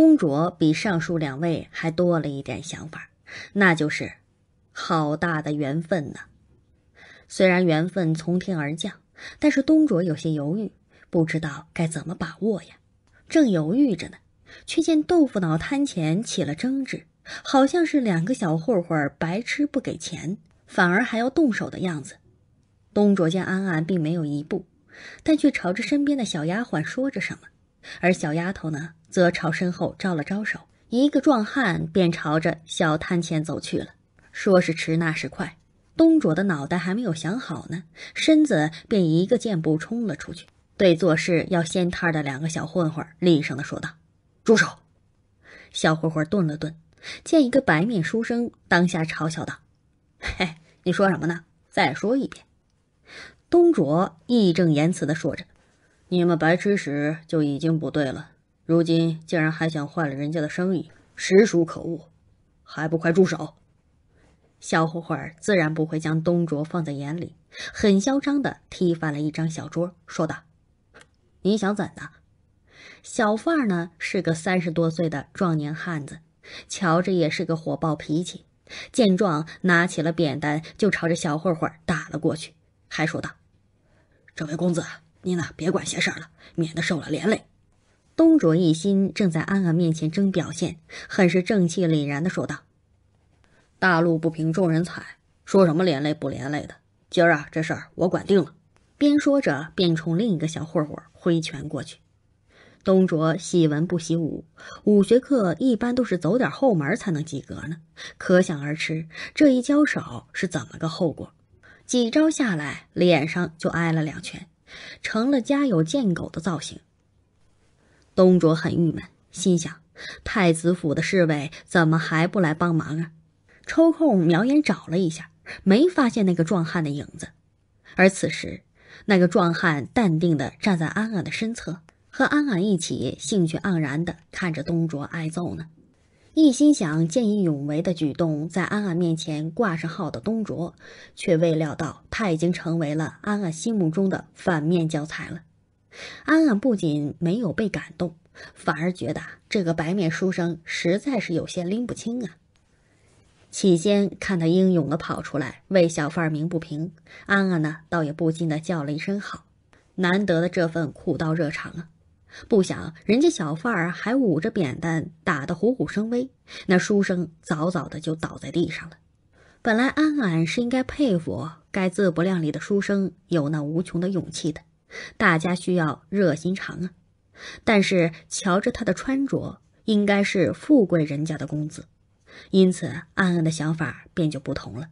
东卓比上述两位还多了一点想法，那就是，好大的缘分呢。虽然缘分从天而降，但是东卓有些犹豫，不知道该怎么把握呀。正犹豫着呢，却见豆腐脑摊前起了争执，好像是两个小混混白吃不给钱，反而还要动手的样子。东卓见安安并没有移步，但却朝着身边的小丫鬟说着什么。而小丫头呢，则朝身后招了招手，一个壮汉便朝着小摊前走去了。说是迟，那是快，东卓的脑袋还没有想好呢，身子便一个箭步冲了出去，对做事要掀摊的两个小混混厉声的说道：“住手！”小混混顿了顿，见一个白面书生，当下嘲笑道：“嘿，你说什么呢？再说一遍。”东卓义正言辞的说着。你们白吃屎就已经不对了，如今竟然还想坏了人家的生意，实属可恶，还不快住手！小混混自然不会将东卓放在眼里，很嚣张的踢翻了一张小桌，说道：“你想怎的？”小范儿呢是个三十多岁的壮年汉子，瞧着也是个火爆脾气。见状，拿起了扁担就朝着小混混打了过去，还说道：“这位公子。”您呐，别管闲事儿了，免得受了连累。东卓一心正在安安面前争表现，很是正气凛然的说道：“大路不平众人踩，说什么连累不连累的？今儿啊，这事儿我管定了。”边说着，边冲另一个小混混挥拳过去。东卓喜文不习武，武学课一般都是走点后门才能及格呢。可想而知，这一交手是怎么个后果？几招下来，脸上就挨了两拳。成了家有贱狗的造型。东卓很郁闷，心想：太子府的侍卫怎么还不来帮忙啊？抽空瞄眼找了一下，没发现那个壮汉的影子。而此时，那个壮汉淡定地站在安安的身侧，和安安一起兴趣盎然地看着东卓挨揍呢。一心想见义勇为的举动，在安安面前挂上号的东卓，却未料到他已经成为了安安心目中的反面教材了。安安不仅没有被感动，反而觉得这个白面书生实在是有些拎不清啊。起先看他英勇的跑出来为小贩鸣不平，安安呢倒也不禁的叫了一声好，难得的这份苦到热肠啊。不想人家小贩儿还捂着扁担打得虎虎生威，那书生早早的就倒在地上了。本来安安是应该佩服该自不量力的书生有那无穷的勇气的，大家需要热心肠啊。但是瞧着他的穿着，应该是富贵人家的公子，因此安安的想法便就不同了，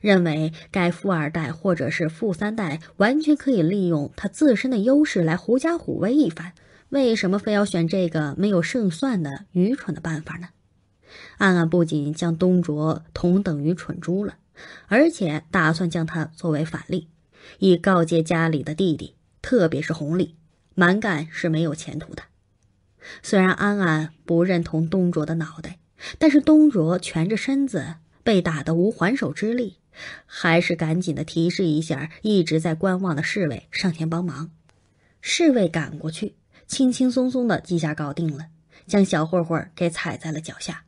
认为该富二代或者是富三代完全可以利用他自身的优势来狐假虎威一番。为什么非要选这个没有胜算的愚蠢的办法呢？安安不仅将东卓同等于蠢猪了，而且打算将他作为反例，以告诫家里的弟弟，特别是红利，蛮干是没有前途的。虽然安安不认同东卓的脑袋，但是东卓蜷着身子被打得无还手之力，还是赶紧的提示一下一直在观望的侍卫上前帮忙。侍卫赶过去。轻轻松松的几下搞定了，将小混混给踩在了脚下，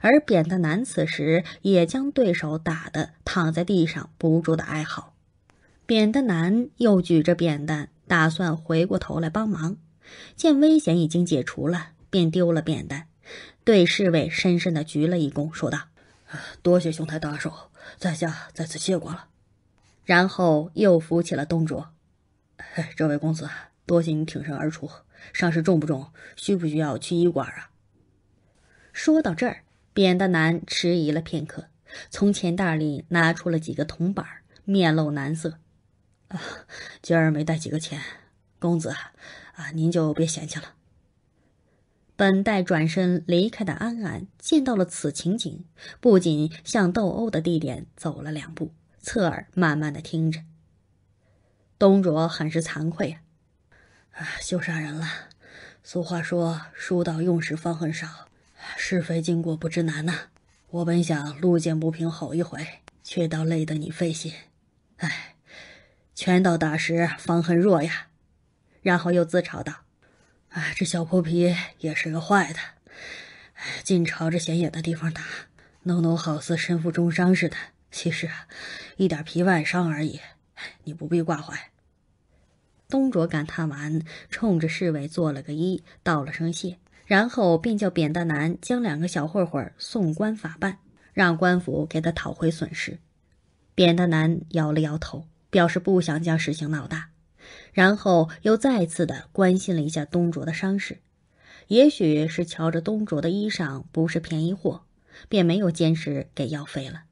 而扁担男此时也将对手打的躺在地上不住的哀嚎，扁担男又举着扁担打算回过头来帮忙，见危险已经解除了，便丢了扁担，对侍卫深深的鞠了一躬，说道：“多谢兄台搭手，在下在此谢过了。”然后又扶起了东卓，这位公子，多谢你挺身而出。伤势重不重？需不需要去医馆啊？说到这儿，扁担男迟疑了片刻，从钱袋里拿出了几个铜板，面露难色：“啊，今儿没带几个钱，公子啊，您就别嫌弃了。”本待转身离开的安安见到了此情景，不仅向斗殴的地点走了两步，侧耳慢慢的听着。东卓很是惭愧羞煞人了！俗话说：“书到用时方恨少，是非经过不知难呐。”我本想路见不平吼一回，却倒累得你费心。哎，拳到打时方恨弱呀！然后又自嘲道：“哎，这小泼皮也是个坏的，哎，尽朝着显眼的地方打，弄得我好似身负重伤似的。其实，一点皮外伤而已，你不必挂怀。”东卓感叹完，冲着侍卫做了个揖，道了声谢，然后便叫扁担男将两个小混混送官法办，让官府给他讨回损失。扁担男摇了摇头，表示不想将事情闹大，然后又再次的关心了一下东卓的伤势。也许是瞧着东卓的衣裳不是便宜货，便没有坚持给药费了。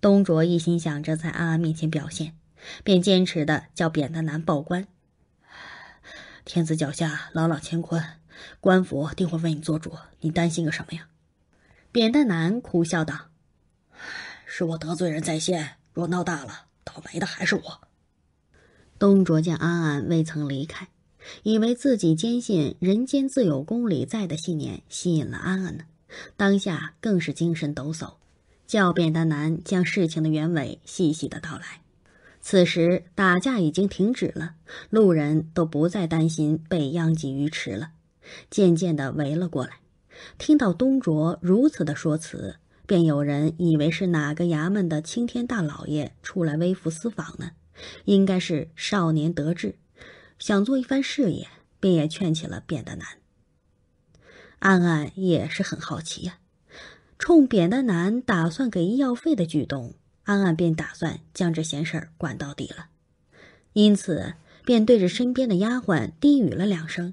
东卓一心想着在安安面前表现。便坚持的叫扁担男报官。天子脚下朗朗乾坤，官府定会为你做主，你担心个什么呀？扁担男苦笑道：“是我得罪人在先，若闹大了，倒霉的还是我。”东卓见安安未曾离开，以为自己坚信人间自有公理在的信念吸引了安安呢，当下更是精神抖擞，叫扁担男将事情的原委细细的道来。此时打架已经停止了，路人都不再担心被殃及鱼池了，渐渐的围了过来。听到东卓如此的说辞，便有人以为是哪个衙门的青天大老爷出来微服私访呢？应该是少年得志，想做一番事业，便也劝起了扁担男。暗暗也是很好奇呀，冲扁担男打算给医药费的举动。安安便打算将这闲事儿管到底了，因此便对着身边的丫鬟低语了两声，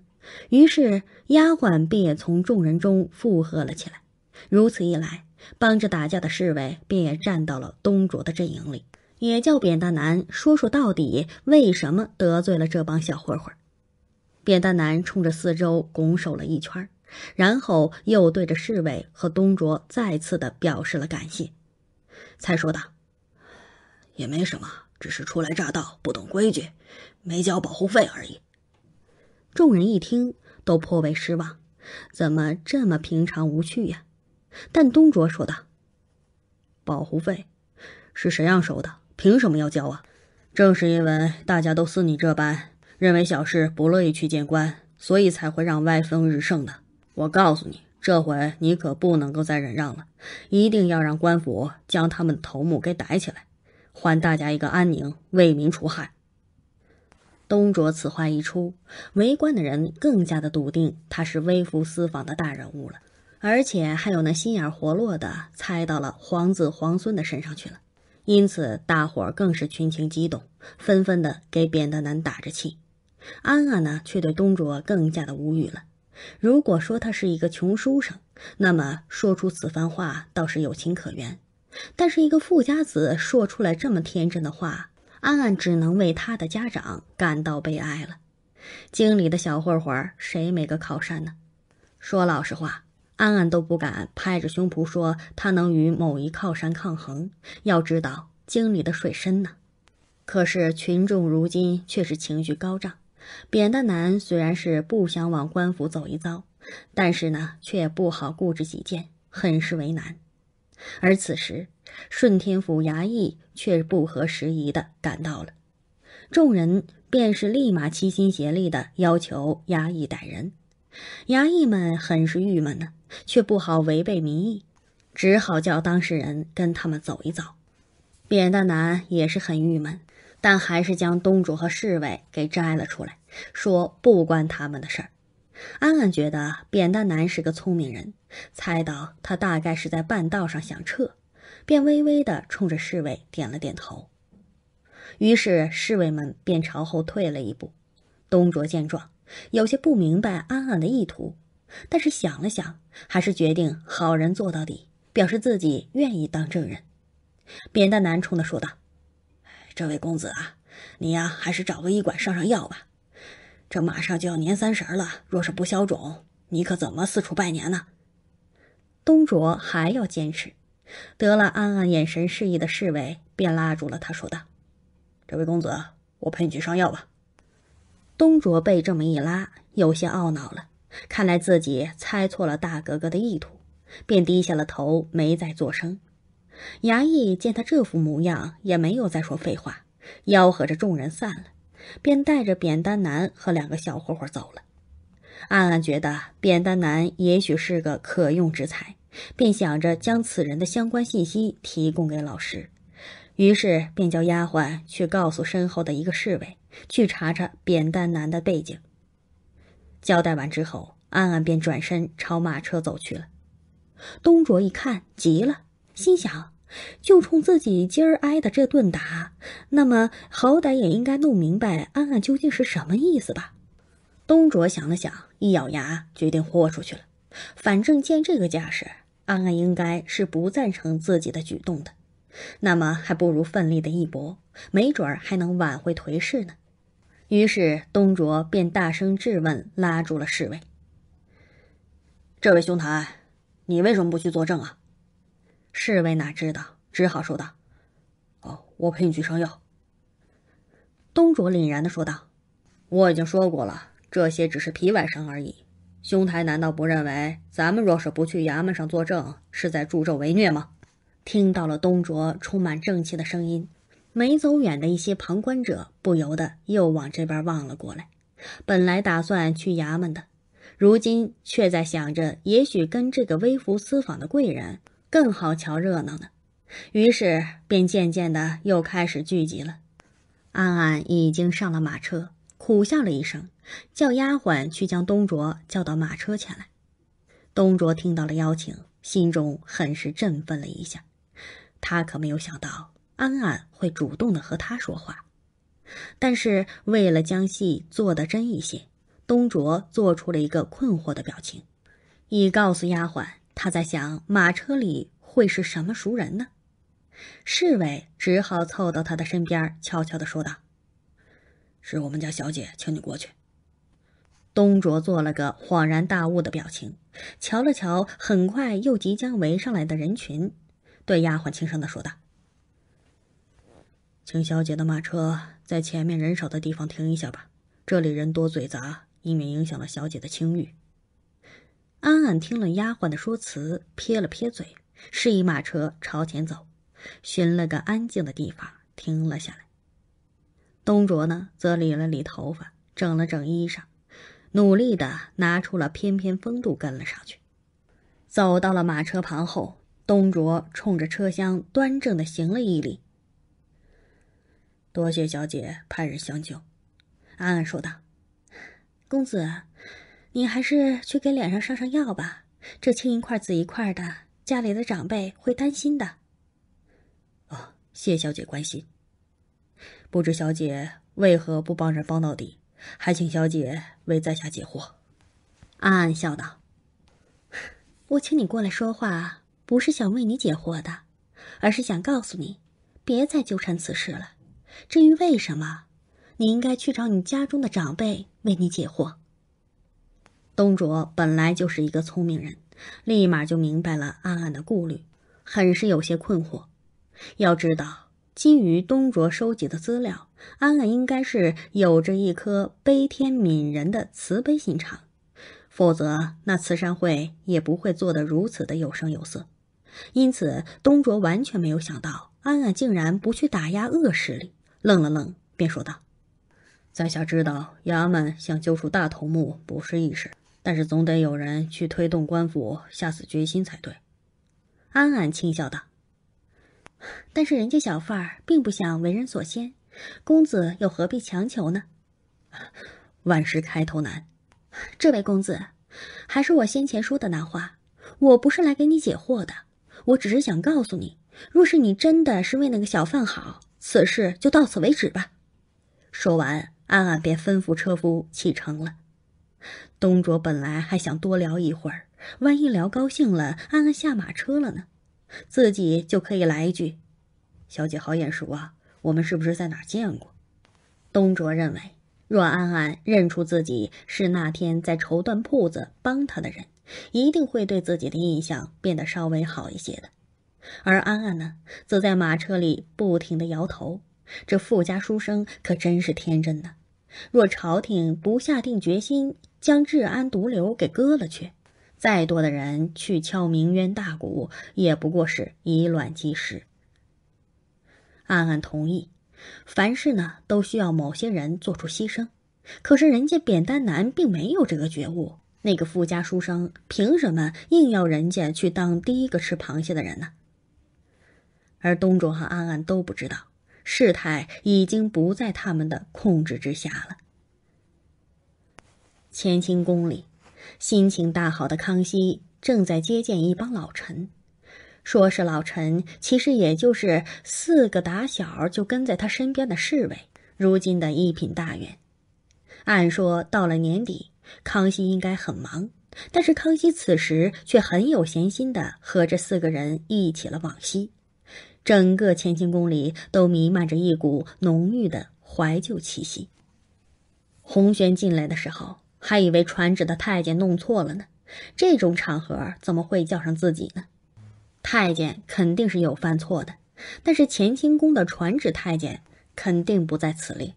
于是丫鬟便也从众人中附和了起来。如此一来，帮着打架的侍卫便也站到了东卓的阵营里，也叫扁担男说说到底为什么得罪了这帮小混混。扁担男冲着四周拱手了一圈，然后又对着侍卫和东卓再次的表示了感谢，才说道。也没什么，只是初来乍到，不懂规矩，没交保护费而已。众人一听，都颇为失望，怎么这么平常无趣呀？但东卓说道：“保护费是谁让收的？凭什么要交啊？正是因为大家都似你这般认为小事不乐意去见官，所以才会让歪风日盛的。我告诉你，这回你可不能够再忍让了，一定要让官府将他们的头目给逮起来。”还大家一个安宁，为民除害。东卓此话一出，围观的人更加的笃定他是微服私访的大人物了，而且还有那心眼活络的猜到了皇子皇孙的身上去了，因此大伙儿更是群情激动，纷纷的给扁担男打着气。安安呢，却对东卓更加的无语了。如果说他是一个穷书生，那么说出此番话倒是有情可原。但是一个富家子说出来这么天真的话，安安只能为他的家长感到悲哀了。经理的小混混，谁没个靠山呢？说老实话，安安都不敢拍着胸脯说他能与某一靠山抗衡。要知道，经理的水深呢。可是群众如今却是情绪高涨。扁担男虽然是不想往官府走一遭，但是呢，却不好固执己见，很是为难。而此时，顺天府衙役却不合时宜的赶到了，众人便是立马齐心协力的要求衙役逮人。衙役们很是郁闷呢，却不好违背民意，只好叫当事人跟他们走一遭。扁担男也是很郁闷，但还是将东主和侍卫给摘了出来，说不关他们的事儿。安安觉得扁担男是个聪明人，猜到他大概是在半道上想撤，便微微的冲着侍卫点了点头。于是侍卫们便朝后退了一步。东卓见状，有些不明白安安的意图，但是想了想，还是决定好人做到底，表示自己愿意当证人。扁担男冲他说道：“这位公子啊，你呀还是找个医馆上上药吧。”这马上就要年三十了，若是不消肿，你可怎么四处拜年呢？东卓还要坚持，得了，暗暗眼神示意的侍卫便拉住了他，说道：“这位公子，我陪你去上药吧。”东卓被这么一拉，有些懊恼了，看来自己猜错了大格格的意图，便低下了头，没再作声。衙役见他这副模样，也没有再说废话，吆喝着众人散了。便带着扁担男和两个小混混走了，暗暗觉得扁担男也许是个可用之才，便想着将此人的相关信息提供给老师，于是便叫丫鬟去告诉身后的一个侍卫去查查扁担男的背景。交代完之后，安安便转身朝马车走去了。东卓一看急了，心想。就冲自己今儿挨的这顿打，那么好歹也应该弄明白安安究竟是什么意思吧。东卓想了想，一咬牙，决定豁出去了。反正见这个架势，安安应该是不赞成自己的举动的，那么还不如奋力的一搏，没准儿还能挽回颓势呢。于是东卓便大声质问，拉住了侍卫：“这位兄台，你为什么不去作证啊？”侍卫哪知道，只好说道：“哦，我陪你去上药。”东卓凛然的说道：“我已经说过了，这些只是皮外伤而已。兄台难道不认为，咱们若是不去衙门上作证，是在助纣为虐吗？”听到了东卓充满正气的声音，没走远的一些旁观者不由得又往这边望了过来。本来打算去衙门的，如今却在想着，也许跟这个微服私访的贵人。更好瞧热闹呢，于是便渐渐的又开始聚集了。安安已经上了马车，苦笑了一声，叫丫鬟去将东卓叫到马车前来。东卓听到了邀请，心中很是振奋了一下。他可没有想到安安会主动的和他说话，但是为了将戏做得真一些，东卓做出了一个困惑的表情，以告诉丫鬟。他在想，马车里会是什么熟人呢？侍卫只好凑到他的身边，悄悄的说道：“是我们家小姐，请你过去。”东卓做了个恍然大悟的表情，瞧了瞧，很快又即将围上来的人群，对丫鬟轻声的说道：“请小姐的马车在前面人少的地方停一下吧，这里人多嘴杂，以免影响了小姐的清誉。”安安听了丫鬟的说辞，撇了撇嘴，示意马车朝前走，寻了个安静的地方停了下来。东卓呢，则理了理头发，整了整衣裳，努力的拿出了翩翩风度，跟了上去。走到了马车旁后，东卓冲着车厢端正的行了一礼：“多谢小姐派人相救。”安安说道：“公子。”你还是去给脸上上上药吧，这青一块紫一块的，家里的长辈会担心的。哦，谢小姐关心，不知小姐为何不帮人帮到底？还请小姐为在下解惑。暗暗笑道：“我请你过来说话，不是想为你解惑的，而是想告诉你，别再纠缠此事了。至于为什么，你应该去找你家中的长辈为你解惑。”东卓本来就是一个聪明人，立马就明白了安安的顾虑，很是有些困惑。要知道，基于东卓收集的资料，安安应该是有着一颗悲天悯人的慈悲心肠，否则那慈善会也不会做得如此的有声有色。因此，东卓完全没有想到安安竟然不去打压恶势力，愣了愣，便说道：“在下知道，衙门想揪出大头目不是易事。”但是总得有人去推动官府下死决心才对，安安轻笑道。但是人家小贩儿并不想为人所先，公子又何必强求呢？万事开头难，这位公子，还是我先前说的那话，我不是来给你解惑的，我只是想告诉你，若是你真的是为那个小贩好，此事就到此为止吧。说完，安安便吩咐车夫启程了。东卓本来还想多聊一会儿，万一聊高兴了，安安下马车了呢，自己就可以来一句：“小姐好眼熟啊，我们是不是在哪儿见过？”东卓认为，若安安认出自己是那天在绸缎铺子帮他的人，一定会对自己的印象变得稍微好一些的。而安安呢，则在马车里不停的摇头，这富家书生可真是天真的。若朝廷不下定决心将治安毒瘤给割了去，再多的人去敲鸣冤大鼓，也不过是以卵击石。安安同意，凡事呢都需要某些人做出牺牲，可是人家扁担男并没有这个觉悟。那个富家书生凭什么硬要人家去当第一个吃螃蟹的人呢？而东卓和安安都不知道。事态已经不在他们的控制之下了。乾清宫里，心情大好的康熙正在接见一帮老臣，说是老臣，其实也就是四个打小就跟在他身边的侍卫，如今的一品大员。按说到了年底，康熙应该很忙，但是康熙此时却很有闲心的和这四个人一起了往昔。整个乾清宫里都弥漫着一股浓郁的怀旧气息。洪轩进来的时候，还以为传旨的太监弄错了呢。这种场合怎么会叫上自己呢？太监肯定是有犯错的，但是乾清宫的传旨太监肯定不在此列，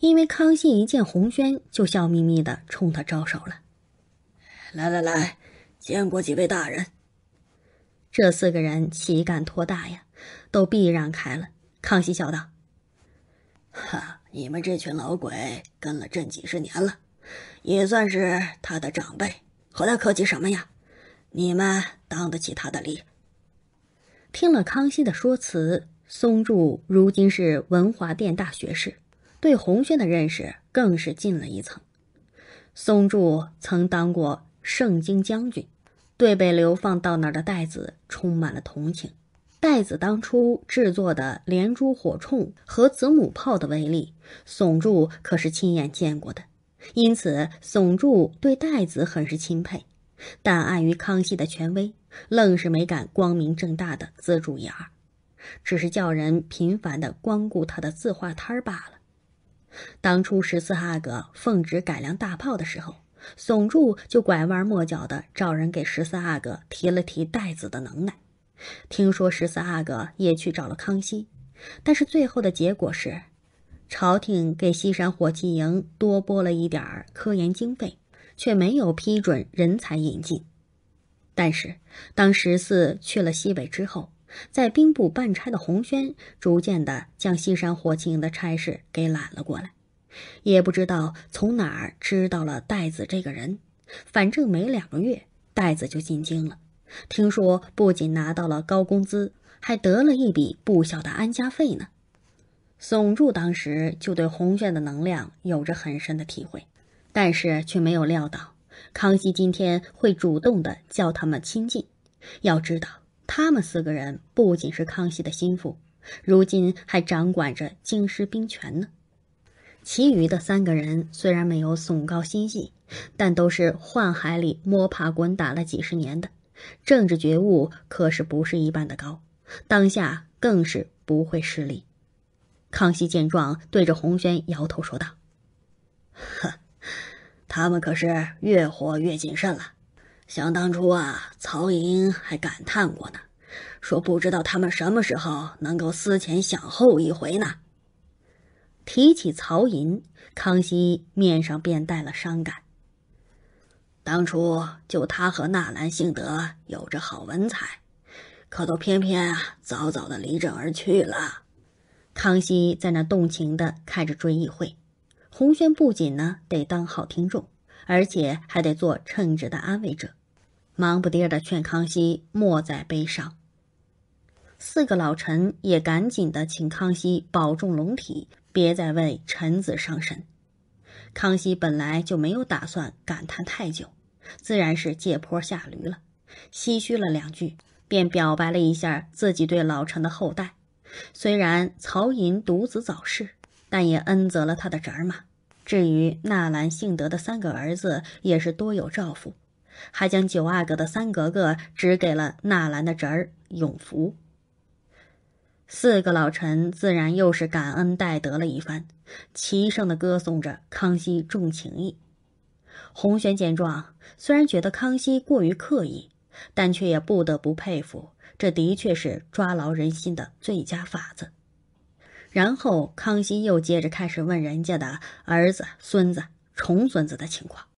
因为康熙一见洪轩就笑眯眯的冲他招手了：“来来来，见过几位大人。”这四个人岂敢托大呀？都避让开了。康熙笑道：“哈，你们这群老鬼跟了朕几十年了，也算是他的长辈，和他客气什么呀？你们当得起他的礼。”听了康熙的说辞，松柱如今是文华殿大学士，对洪轩的认识更是进了一层。松柱曾当过盛京将军，对被流放到那的太子充满了同情。代子当初制作的连珠火铳和子母炮的威力，耸柱可是亲眼见过的，因此耸柱对代子很是钦佩，但碍于康熙的权威，愣是没敢光明正大的资助一二，只是叫人频繁的光顾他的字画摊儿罢了。当初十四阿哥奉旨改良大炮的时候，耸柱就拐弯抹角的找人给十四阿哥提了提代子的能耐。听说十四阿哥也去找了康熙，但是最后的结果是，朝廷给西山火器营多拨了一点儿科研经费，却没有批准人才引进。但是当十四去了西北之后，在兵部办差的洪轩逐渐的将西山火器营的差事给揽了过来，也不知道从哪儿知道了戴子这个人，反正没两个月，戴子就进京了。听说不仅拿到了高工资，还得了一笔不小的安家费呢。宋柱当时就对洪炫的能量有着很深的体会，但是却没有料到康熙今天会主动的叫他们亲近。要知道，他们四个人不仅是康熙的心腹，如今还掌管着京师兵权呢。其余的三个人虽然没有宋高心细，但都是宦海里摸爬滚打了几十年的。政治觉悟可是不是一般的高，当下更是不会失礼。康熙见状，对着洪轩摇头说道：“呵，他们可是越活越谨慎了。想当初啊，曹寅还感叹过呢，说不知道他们什么时候能够思前想后一回呢。”提起曹寅，康熙面上便带了伤感。当初就他和纳兰性德有着好文采，可都偏偏啊早早的离朕而去了。康熙在那动情的开着追忆会，洪宣不仅呢得当好听众，而且还得做称职的安慰者，忙不迭的劝康熙莫再悲伤。四个老臣也赶紧的请康熙保重龙体，别再为臣子伤神。康熙本来就没有打算感叹太久，自然是借坡下驴了，唏嘘了两句，便表白了一下自己对老臣的厚待。虽然曹寅独子早逝，但也恩泽了他的侄儿嘛。至于纳兰性德的三个儿子，也是多有照拂，还将九阿哥的三格格指给了纳兰的侄儿永福。四个老臣自然又是感恩戴德了一番，齐声的歌颂着康熙重情义。洪玄见状，虽然觉得康熙过于刻意，但却也不得不佩服，这的确是抓牢人心的最佳法子。然后康熙又接着开始问人家的儿子、孙子、重孙子的情况。